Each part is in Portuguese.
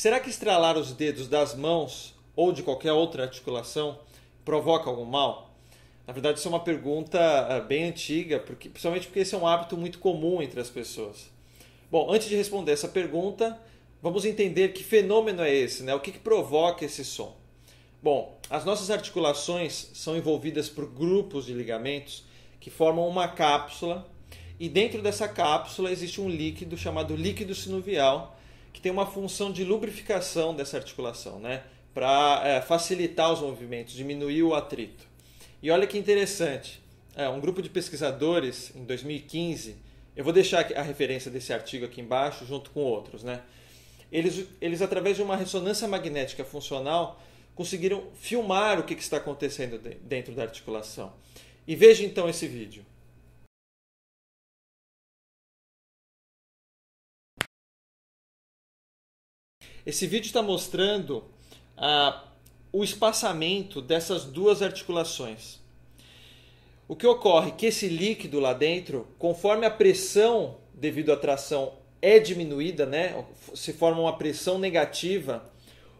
Será que estralar os dedos das mãos ou de qualquer outra articulação provoca algum mal? Na verdade, isso é uma pergunta eh, bem antiga, porque, principalmente porque esse é um hábito muito comum entre as pessoas. Bom, antes de responder essa pergunta, vamos entender que fenômeno é esse, né? O que, que provoca esse som? Bom, as nossas articulações são envolvidas por grupos de ligamentos que formam uma cápsula, e dentro dessa cápsula existe um líquido chamado líquido sinovial que tem uma função de lubrificação dessa articulação, né? Para é, facilitar os movimentos, diminuir o atrito. E olha que interessante, é, um grupo de pesquisadores em 2015, eu vou deixar a referência desse artigo aqui embaixo junto com outros, né? Eles, eles através de uma ressonância magnética funcional conseguiram filmar o que, que está acontecendo dentro da articulação. E veja então esse vídeo. Esse vídeo está mostrando ah, o espaçamento dessas duas articulações. O que ocorre é que esse líquido lá dentro, conforme a pressão devido à tração é diminuída, né? se forma uma pressão negativa,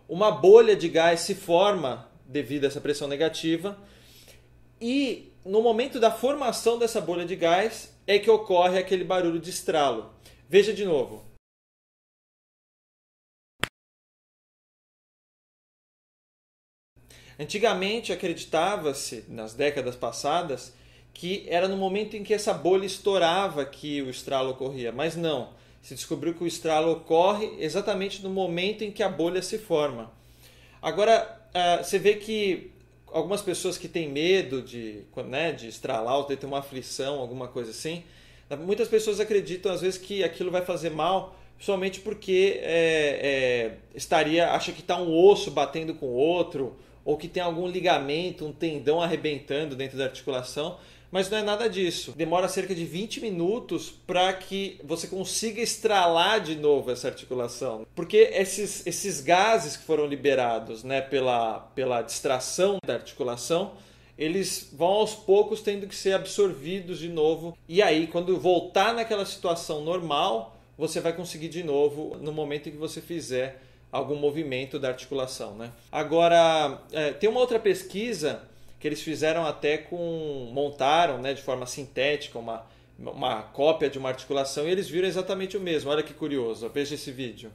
uma bolha de gás se forma devido a essa pressão negativa, e no momento da formação dessa bolha de gás é que ocorre aquele barulho de estralo. Veja de novo. Antigamente acreditava-se, nas décadas passadas, que era no momento em que essa bolha estourava que o estralo ocorria, mas não. Se descobriu que o estralo ocorre exatamente no momento em que a bolha se forma. Agora, ah, você vê que algumas pessoas que têm medo de, né, de estralar ou de ter uma aflição, alguma coisa assim, muitas pessoas acreditam às vezes que aquilo vai fazer mal somente porque é, é, estaria acha que está um osso batendo com outro ou que tem algum ligamento, um tendão arrebentando dentro da articulação, mas não é nada disso. Demora cerca de 20 minutos para que você consiga estralar de novo essa articulação, porque esses, esses gases que foram liberados né, pela, pela distração da articulação eles vão aos poucos tendo que ser absorvidos de novo. E aí, quando voltar naquela situação normal, você vai conseguir de novo no momento em que você fizer algum movimento da articulação. Né? Agora, é, tem uma outra pesquisa que eles fizeram até com. montaram né, de forma sintética uma, uma cópia de uma articulação e eles viram exatamente o mesmo. Olha que curioso, veja esse vídeo.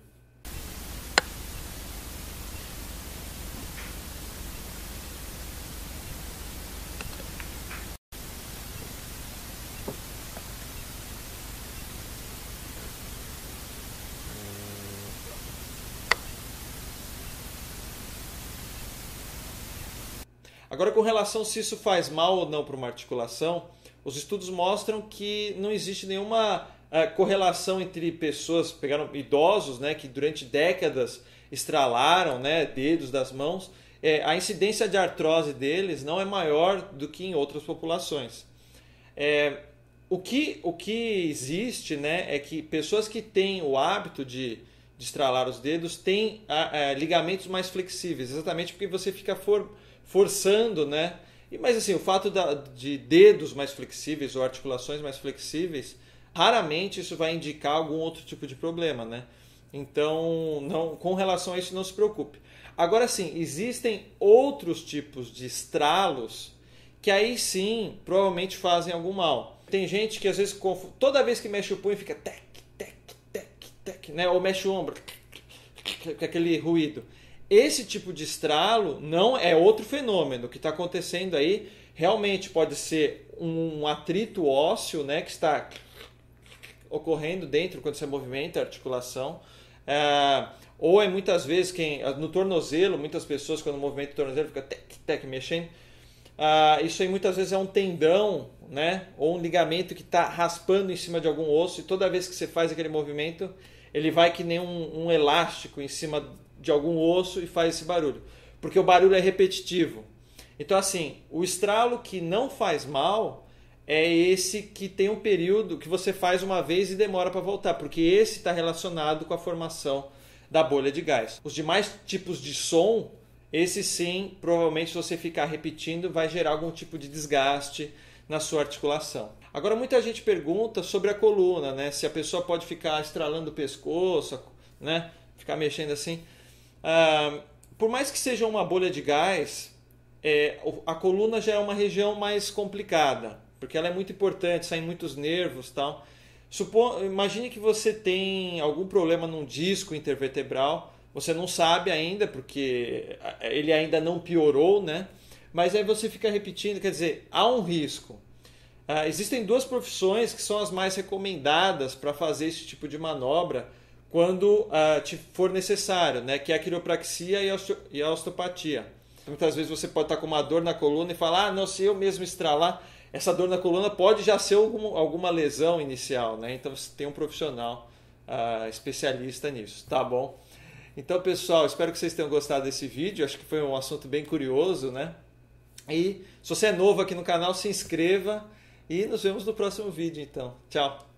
Agora, com relação se isso faz mal ou não para uma articulação, os estudos mostram que não existe nenhuma uh, correlação entre pessoas, pegaram idosos, né, que durante décadas estralaram, né, dedos das mãos, é, a incidência de artrose deles não é maior do que em outras populações. É, o, que, o que existe, né, é que pessoas que têm o hábito de de estralar os dedos tem a, a, ligamentos mais flexíveis, exatamente porque você fica for, forçando, né? E, mas assim, o fato da, de dedos mais flexíveis ou articulações mais flexíveis, raramente isso vai indicar algum outro tipo de problema, né? Então, não, com relação a isso, não se preocupe. Agora sim, existem outros tipos de estralos que aí sim provavelmente fazem algum mal. Tem gente que às vezes toda vez que mexe o punho fica tec, né? Ou mexe o ombro, com aquele ruído. Esse tipo de estralo não é outro fenômeno que está acontecendo aí. Realmente pode ser um atrito ósseo, né, que está ocorrendo dentro quando você movimenta a articulação. É, ou é muitas vezes quem no tornozelo, muitas pessoas quando movimenta o tornozelo fica tec tec mexendo. Ah, isso aí muitas vezes é um tendão, né? Ou um ligamento que está raspando em cima de algum osso, e toda vez que você faz aquele movimento, ele vai que nem um, um elástico em cima de algum osso e faz esse barulho. Porque o barulho é repetitivo. Então, assim, o estralo que não faz mal é esse que tem um período que você faz uma vez e demora para voltar, porque esse está relacionado com a formação da bolha de gás. Os demais tipos de som esse sim, provavelmente se você ficar repetindo, vai gerar algum tipo de desgaste na sua articulação. Agora muita gente pergunta sobre a coluna, né? Se a pessoa pode ficar estralando o pescoço, né? Ficar mexendo assim. Ah, por mais que seja uma bolha de gás, é, a coluna já é uma região mais complicada, porque ela é muito importante, saem muitos nervos, tal. Supo, imagine que você tem algum problema num disco intervertebral você não sabe ainda, porque ele ainda não piorou, né? Mas aí você fica repetindo, quer dizer, há um risco. Ah, existem duas profissões que são as mais recomendadas para fazer esse tipo de manobra quando ah, te for necessário, né? Que é a quiropraxia e a osteopatia. Muitas vezes você pode estar tá com uma dor na coluna e falar, ah, não, se eu mesmo estralar, essa dor na coluna pode já ser algum, alguma lesão inicial, né? Então você tem um profissional ah, especialista nisso, tá bom? Então, pessoal, espero que vocês tenham gostado desse vídeo. Acho que foi um assunto bem curioso, né? E se você é novo aqui no canal, se inscreva e nos vemos no próximo vídeo, então. Tchau!